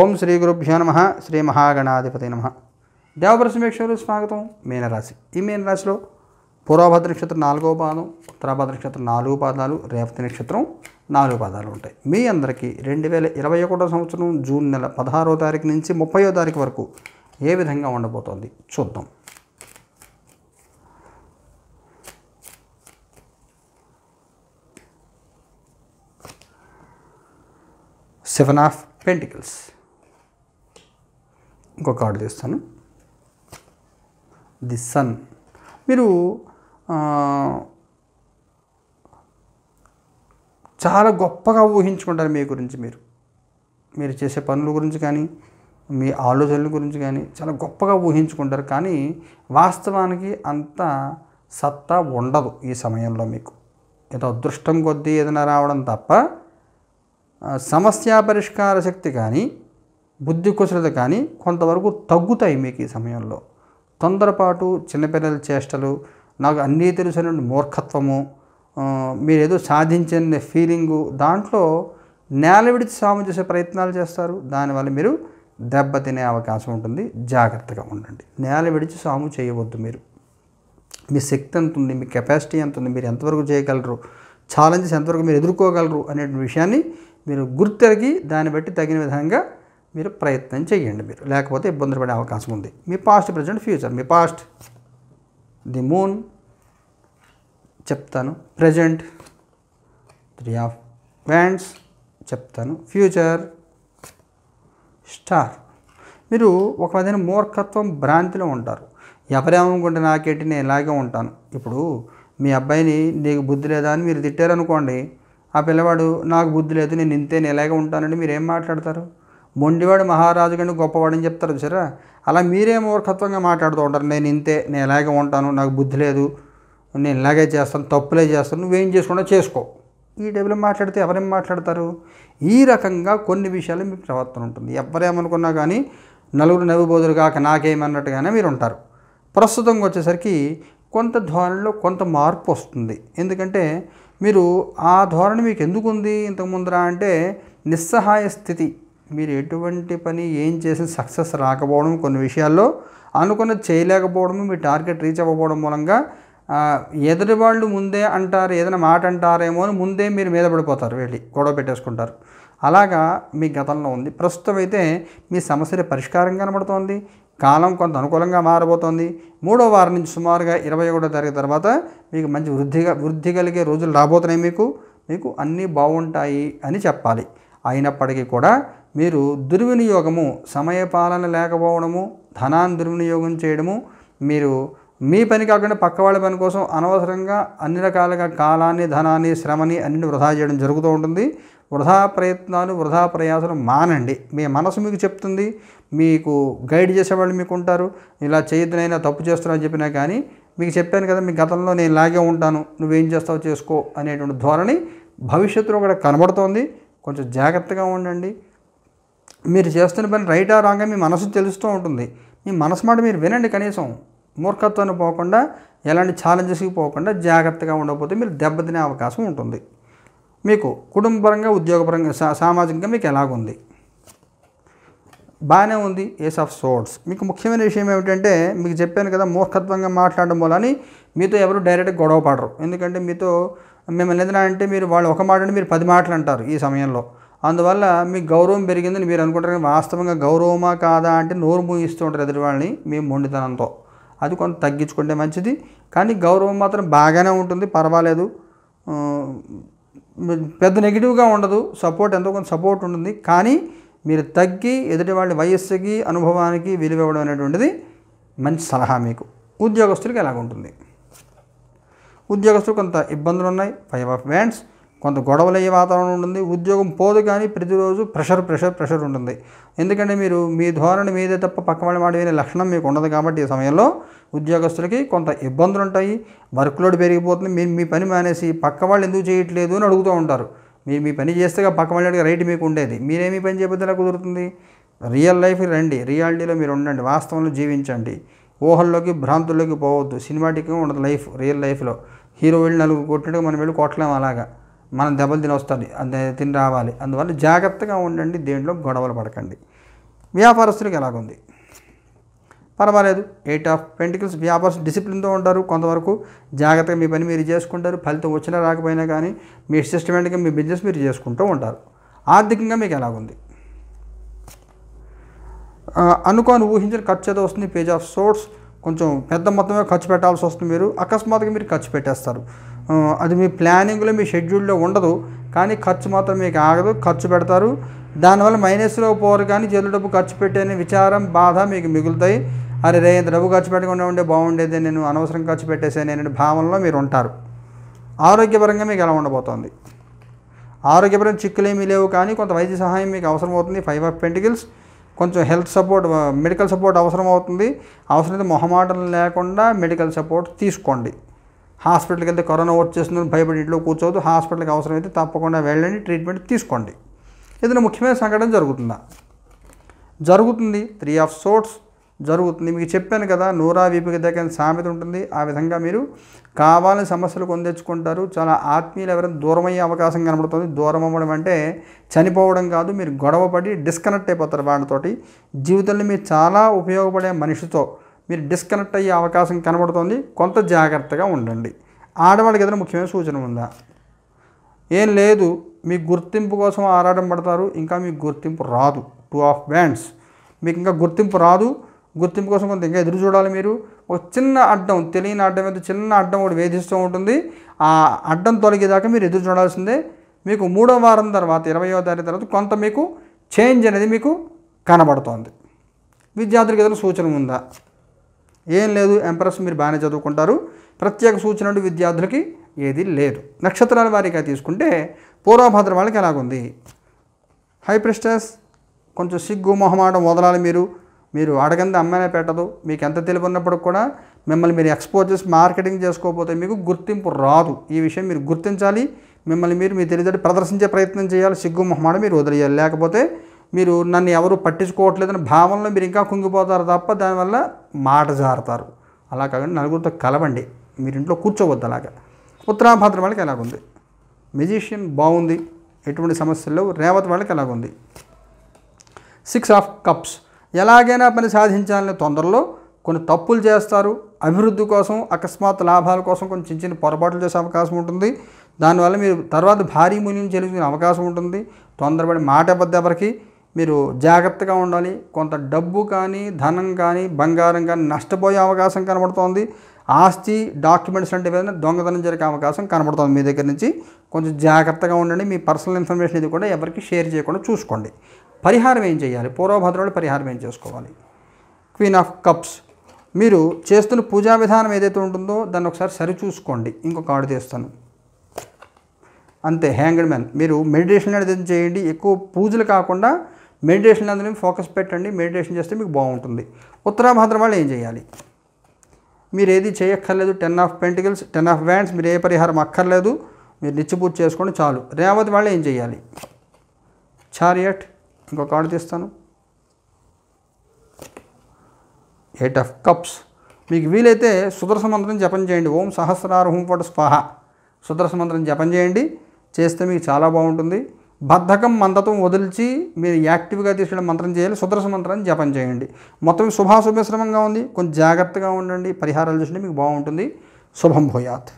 ఓం శ్రీ గురుభ్యో నమ శ్రీ మహాగణాధిపతి నమ దేవపరసమేశ్వరు స్వాగతం మీనరాశి ఈ మీనరాశిలో పూర్వభద్ర నక్షత్రం నాలుగో పాదం ఉత్తరాభద్ర నక్షత్రం నాలుగు పాదాలు రేవతి నక్షత్రం నాలుగు పాదాలు ఉంటాయి మీ అందరికీ రెండు వేల ఇరవై ఒకటో సంవత్సరం జూన్ నెల పదహారో తారీఖు నుంచి ముప్పయో తారీఖు వరకు ఏ విధంగా ఉండబోతోంది చూద్దాం సెవెన్ ఆఫ్ పెంటికల్స్ ఇంకో కార్డు తీస్తాను ది సన్ మీరు చాలా గొప్పగా ఊహించుకుంటారు మీ గురించి మీరు మీరు చేసే పనుల గురించి కానీ మీ ఆలోచనల గురించి కానీ చాలా గొప్పగా ఊహించుకుంటారు కానీ వాస్తవానికి అంత సత్తా ఉండదు ఈ సమయంలో మీకు ఏదో అదృష్టం కొద్దీ ఏదైనా రావడం తప్ప సమస్య పరిష్కార శక్తి కానీ బుద్ధి కుశలత కానీ కొంతవరకు తగ్గుతాయి మీకు ఈ సమయంలో తొందరపాటు చిన్నపిల్లల చేష్టలు నాకు అన్నీ తెలిసిన మూర్ఖత్వము మీరేదో సాధించిన ఫీలింగు దాంట్లో నేల విడిచి సాము చేసే ప్రయత్నాలు చేస్తారు దానివల్ల మీరు దెబ్బతినే అవకాశం ఉంటుంది జాగ్రత్తగా ఉండండి నేల విడిచి సాము చేయవద్దు మీరు మీ శక్తి ఎంత ఉంది మీ కెపాసిటీ ఎంత ఉంది మీరు ఎంతవరకు చేయగలరు ఛాలెంజెస్ ఎంతవరకు మీరు ఎదుర్కోగలరు అనే విషయాన్ని మీరు గుర్తెరిగి దాన్ని బట్టి తగిన విధంగా మీరు ప్రయత్నం చేయండి మీరు లేకపోతే ఇబ్బందులు పడే అవకాశం ఉంది మీ పాస్ట్ ప్రజెంట్ ఫ్యూచర్ మీ పాస్ట్ ది మూన్ చెప్తాను ప్రజెంట్ త్రీ ఆఫ్ వ్యాండ్స్ చెప్తాను ఫ్యూచర్ స్టార్ మీరు ఒక విధమైన మూర్ఖత్వం భ్రాంతిలో ఉంటారు ఎవరేమనుకుంటే నాకేంటి నేను ఇలాగే ఉంటాను ఇప్పుడు మీ అబ్బాయిని నీకు బుద్ధి లేదా అని మీరు తిట్టారనుకోండి ఆ పిల్లవాడు నాకు బుద్ధి లేదు నేను ఇంతే ఇలాగే ఉంటానని మీరేం మాట్లాడతారు మొండివాడు మహారాజు కానీ గొప్పవాడని చెప్తారు సరే అలా మీరే మూర్ఖత్వంగా మాట్లాడుతూ ఉంటారు నేను ఇంతే నేను ఇలాగే ఉంటాను నాకు బుద్ధి లేదు నేను ఇలాగే చేస్తాను తప్పులే చేస్తాను నువ్వేం చేసుకున్నా చేసుకో ఈ టైంలో మాట్లాడితే ఎవరేం మాట్లాడతారు ఈ రకంగా కొన్ని విషయాలు మీకు ప్రవర్తన ఉంటుంది ఎవరేమనుకున్నా కానీ నలుగురు నవ్వుబోదులు కాక నాకేమన్నట్టుగానే మీరు ఉంటారు ప్రస్తుతంగా వచ్చేసరికి కొంత ధోరణిలో కొంత మార్పు వస్తుంది ఎందుకంటే మీరు ఆ ధోరణి మీకు ఎందుకు ఉంది ఇంతకు ముందర అంటే నిస్సహాయ స్థితి మీరు ఎటువంటి పని ఏం చేసి సక్సెస్ రాకపోవడం కొన్ని విషయాల్లో అనుకున్న చేయలేకపోవడము మీ టార్గెట్ రీచ్ అవ్వకపోవడం మూలంగా ఎదుటి వాళ్ళు ముందే అంటారు ఏదైనా మాట అంటారేమో అని ముందే మీరు మీద పడిపోతారు వెళ్ళి గొడవ పెట్టేసుకుంటారు అలాగా మీ గతంలో ఉంది ప్రస్తుతం అయితే మీ సమస్యలు పరిష్కారం కనబడుతోంది కాలం కొంత అనుకూలంగా మారబోతోంది మూడో వారం నుంచి సుమారుగా ఇరవై ఒకటో తారీఖు తర్వాత మీకు మంచి వృద్ధిగా వృద్ధి కలిగే రోజులు రాబోతున్నాయి మీకు మీకు అన్నీ బాగుంటాయి అని చెప్పాలి అయినప్పటికీ కూడా మీరు దుర్వినియోగము సమయపాలన లేకపోవడము ధనాన్ని దుర్వినియోగం చేయడము మీరు మీ పని కాకుండా పక్క వాళ్ళ పని కోసం అనవసరంగా అన్ని రకాలుగా కాలాన్ని ధనాన్ని శ్రమని అన్ని వృధా చేయడం జరుగుతూ ఉంటుంది వృధా ప్రయత్నాలు వృధా ప్రయాసం మానండి మీ మనసు మీకు చెప్తుంది మీకు గైడ్ చేసేవాళ్ళు మీకు ఉంటారు ఇలా చేయొద్దునైనా తప్పు చేస్తున్నా చెప్పినా కానీ మీకు చెప్పాను కదా మీ గతంలో నేను ఇలాగే ఉంటాను నువ్వేం చేస్తావు చేసుకో అనేటువంటి ధోరణి భవిష్యత్తులో కూడా కనబడుతోంది కొంచెం జాగ్రత్తగా ఉండండి మీరు చేస్తున్న పని రైటా రాగా మీ మనసు తెలుస్తూ ఉంటుంది మీ మనసు మాట మీరు వినండి కనీసం మూర్ఖత్వాన్ని పోకుండా ఎలాంటి ఛాలెంజెస్కి పోకుండా జాగ్రత్తగా ఉండకపోతే మీరు దెబ్బతినే అవకాశం ఉంటుంది మీకు కుటుంబపరంగా ఉద్యోగపరంగా సా సామాజికంగా మీకు ఎలాగుంది బాగానే ఉంది ఏస్ ఆఫ్ సోర్ట్స్ మీకు ముఖ్యమైన విషయం ఏమిటంటే మీకు చెప్పాను కదా మూర్ఖత్వంగా మాట్లాడడం వల్ల అని మీతో ఎవరు డైరెక్ట్గా గొడవ పడరు ఎందుకంటే మీతో మిమ్మల్ని ఏదైనా అంటే మీరు వాళ్ళు ఒక మాట అంటే మీరు పది మాటలు అంటారు ఈ సమయంలో అందువల్ల మీకు గౌరవం పెరిగిందని మీరు అనుకుంటారు వాస్తవంగా గౌరవమా కాదా అంటే నోరు మూయిస్తూ ఉంటారు ఎదుటి వాళ్ళని మీ మొండితనంతో అది కొంత తగ్గించుకుంటే మంచిది కానీ గౌరవం మాత్రం బాగానే ఉంటుంది పర్వాలేదు పెద్ద నెగిటివ్గా ఉండదు సపోర్ట్ ఎంతో కొంత సపోర్ట్ ఉంటుంది కానీ మీరు తగ్గి ఎదుటి వాళ్ళ వయస్సుకి అనుభవానికి ఇవ్వడం అనేటువంటిది మంచి సలహా మీకు ఉద్యోగస్తులకి ఉంటుంది ఉద్యోగస్తులు కొంత ఇబ్బందులు ఉన్నాయి ఫైవ్ ఆఫ్ వ్యాండ్స్ కొంత గొడవలయ్యే వాతావరణం ఉంటుంది ఉద్యోగం పోదు కానీ ప్రతిరోజు ప్రెషర్ ప్రెషర్ ప్రెషర్ ఉంటుంది ఎందుకంటే మీరు మీ ధోరణి మీదే తప్ప పక్క వాళ్ళ మాట లక్షణం మీకు ఉండదు కాబట్టి ఈ సమయంలో ఉద్యోగస్తులకి కొంత ఇబ్బందులు ఉంటాయి వర్క్ లోడ్ పెరిగిపోతుంది మీరు మీ పని మానేసి పక్క వాళ్ళు ఎందుకు చేయట్లేదు అని అడుగుతూ ఉంటారు మీరు మీ పని చేస్తే పక్క వాళ్ళకి రైట్ మీకు ఉండేది మీరేమీ పని చేయబద్దేలా కుదురుతుంది రియల్ లైఫ్ రండి రియాలిటీలో మీరు ఉండండి వాస్తవంలో జీవించండి ఊహల్లోకి భ్రాంతుల్లోకి పోవద్దు సినిమాటిక్గా ఉండదు లైఫ్ రియల్ లైఫ్లో హీరో వెళ్ళి నలుగురు కొట్టినట్టు మనం వెళ్ళి కొట్టలేము అలాగా మనం దెబ్బలు తిని అంతే తిని రావాలి అందువల్ల జాగ్రత్తగా ఉండండి దేంట్లో గొడవలు పడకండి వ్యాపారస్తులకు ఎలాగుంది పర్వాలేదు ఎయిట్ ఆఫ్ పెంటికల్స్ వ్యాపారస్తులు డిసిప్లిన్తో ఉంటారు కొంతవరకు జాగ్రత్తగా మీ పని మీరు చేసుకుంటారు ఫలితం వచ్చినా రాకపోయినా కానీ మీ సిస్టమేటిక్గా మీ బిజినెస్ మీరు చేసుకుంటూ ఉంటారు ఆర్థికంగా మీకు ఎలాగుంది అనుకోని ఊహించిన ఖర్చు ఏదో వస్తుంది పేజ్ ఆఫ్ సోర్స్ కొంచెం పెద్ద మొత్తమే ఖర్చు పెట్టాల్సి వస్తుంది మీరు అకస్మాత్తుగా మీరు ఖర్చు పెట్టేస్తారు అది మీ ప్లానింగ్లో మీ షెడ్యూల్లో ఉండదు కానీ ఖర్చు మాత్రం మీకు ఆగదు ఖర్చు పెడతారు దానివల్ల మైనస్లో పోరు కానీ జల్లు డబ్బు ఖర్చు పెట్టే విచారం బాధ మీకు మిగులుతాయి అరే రే ఇంత డబ్బు ఖర్చు పెట్టకుండా ఉండే బాగుండేది నేను అనవసరం ఖర్చు పెట్టేసే నేను భావనలో మీరు ఉంటారు ఆరోగ్యపరంగా మీకు ఎలా ఉండబోతోంది ఆరోగ్యపరం చిక్కులేమీ లేవు కానీ కొంత వైద్య సహాయం మీకు అవసరం అవుతుంది ఫైవ్ ఆఫ్ పెంటికల్స్ కొంచెం హెల్త్ సపోర్ట్ మెడికల్ సపోర్ట్ అవసరం అవుతుంది అవసరమైతే మొహమాటలు లేకుండా మెడికల్ సపోర్ట్ తీసుకోండి హాస్పిటల్కి వెళ్తే కరోనా వచ్చేస్తుందని భయపడి ఇంట్లో కూర్చోవద్దు హాస్పిటల్కి అవసరమైతే తప్పకుండా వెళ్ళండి ట్రీట్మెంట్ తీసుకోండి ఏదైనా ముఖ్యమైన సంఘటన జరుగుతుందా జరుగుతుంది త్రీ ఆఫ్ సోర్ట్స్ జరుగుతుంది మీకు చెప్పాను కదా నూరా వీపుకి దగ్గర సామెత ఉంటుంది ఆ విధంగా మీరు కావాలని సమస్యలు కొందెచ్చుకుంటారు చాలా ఆత్మీయులు ఎవరైనా దూరమయ్యే అవకాశం కనబడుతుంది దూరం అవ్వడం అంటే చనిపోవడం కాదు మీరు గొడవపడి డిస్కనెక్ట్ అయిపోతారు వాళ్ళతోటి జీవితంలో మీరు చాలా ఉపయోగపడే మనిషితో మీరు డిస్కనెక్ట్ అయ్యే అవకాశం కనబడుతుంది కొంత జాగ్రత్తగా ఉండండి ఆడవాళ్ళకి ఏదైనా ముఖ్యమైన సూచన ఉందా ఏం లేదు మీ గుర్తింపు కోసం ఆరాటం పడతారు ఇంకా మీకు గుర్తింపు రాదు టూ ఆఫ్ బ్యాండ్స్ మీకు ఇంకా గుర్తింపు రాదు గుర్తింపు కోసం కొంత ఇంకా ఎదురు చూడాలి మీరు ఒక చిన్న అడ్డం తెలియని అడ్డం ఏదో చిన్న అడ్డం ఒకటి వేధిస్తూ ఉంటుంది ఆ అడ్డం తొలగేదాకా మీరు ఎదురు చూడాల్సిందే మీకు మూడో వారం తర్వాత ఇరవయో తారీఖు తర్వాత కొంత మీకు చేంజ్ అనేది మీకు కనబడుతోంది విద్యార్థులకు ఏదైనా సూచన ఉందా ఏం లేదు ఎంప్రెస్ మీరు బాగానే చదువుకుంటారు ప్రత్యేక సూచనలు విద్యార్థులకి ఏది లేదు నక్షత్రాల వారిగా తీసుకుంటే పూర్వభద్ర వాళ్ళకి ఎలాగుంది హై ప్రిస్టర్స్ కొంచెం సిగ్గు మొహమాటం వదలాలి మీరు మీరు అడగంది అమ్మనే పెట్టదు మీకు ఎంత తెలివి ఉన్నప్పటికి కూడా మిమ్మల్ని మీరు ఎక్స్పోజ్ చేసి మార్కెటింగ్ చేసుకోకపోతే మీకు గుర్తింపు రాదు ఈ విషయం మీరు గుర్తించాలి మిమ్మల్ని మీరు మీ తెలివితేటలు ప్రదర్శించే ప్రయత్నం చేయాలి సిగ్గు మొహమాట మీరు వదిలేయాలి లేకపోతే మీరు నన్ను ఎవరు పట్టించుకోవట్లేదని భావనలో మీరు ఇంకా కుంగిపోతారు తప్ప దానివల్ల మాట జారుతారు అలా కాకుండా నలుగురితో కలవండి మీరు ఇంట్లో కూర్చోవద్దు అలాగా ఉత్తరాభాద్ర వాళ్ళకి ఎలాగుంది మెజిషియన్ బాగుంది ఎటువంటి సమస్యల్లో రేవత వాళ్ళకి ఎలాగుంది సిక్స్ ఆఫ్ కప్స్ ఎలాగైనా పని సాధించాలని తొందరలో కొన్ని తప్పులు చేస్తారు అభివృద్ధి కోసం అకస్మాత్ లాభాల కోసం కొన్ని చిన్న చిన్న పొరపాట్లు చేసే అవకాశం ఉంటుంది దానివల్ల మీరు తర్వాత భారీ మూల్యం చెల్లించుకునే అవకాశం ఉంటుంది తొందరపడి మాట ఎవరికి మీరు జాగ్రత్తగా ఉండాలి కొంత డబ్బు కానీ ధనం కానీ బంగారం కానీ నష్టపోయే అవకాశం కనబడుతోంది ఆస్తి డాక్యుమెంట్స్ లాంటివి ఏదైనా దొంగతనం జరిగే అవకాశం కనబడుతుంది మీ దగ్గర నుంచి కొంచెం జాగ్రత్తగా ఉండండి మీ పర్సనల్ ఇన్ఫర్మేషన్ ఇది కూడా ఎవరికి షేర్ చేయకుండా చూసుకోండి పరిహారం ఏం చేయాలి పూర్వభద్రుడు పరిహారం ఏం చేసుకోవాలి క్వీన్ ఆఫ్ కప్స్ మీరు చేస్తున్న పూజా విధానం ఏదైతే ఉంటుందో దాన్ని ఒకసారి సరిచూసుకోండి ఇంకొక ఆర్డర్ చేస్తాను అంతే హ్యాంగ్డ్ మ్యాన్ మీరు మెడిటేషన్ అనేది చేయండి ఎక్కువ పూజలు కాకుండా మెడిటేషన్ అందులో ఫోకస్ పెట్టండి మెడిటేషన్ చేస్తే మీకు బాగుంటుంది ఉత్తరాభద్ర వాళ్ళు ఏం చేయాలి మీరు ఏది చేయక్కర్లేదు ten of pentacles ten of wands మీరు ఏ పరిహారం అక్కర్లేదు మీరు నిత్యపూజ చేసుకోండి చాలు రేవతి వాళ్ళు ఏం చేయాలి చారియట్ ఇంకో కార్డు తీస్తాను ఎయిట్ ఆఫ్ కప్స్ మీకు వీలైతే సుదర్శ మంత్రం జపం చేయండి ఓం సహస్రార హుంపట స్వాహ సుదర్శ మంత్రం జపం చేయండి చేస్తే మీకు చాలా బాగుంటుంది బద్ధకం మందతం వదిలిచి మీరు యాక్టివ్గా తీసుకునే మంత్రం చేయాలి సుదర్శ మంత్రాన్ని జపం చేయండి మొత్తం శుభాశుభశ్రమంగా ఉంది కొంచెం జాగ్రత్తగా ఉండండి పరిహారాలు చూసినా మీకు బాగుంటుంది శుభం భూయాత్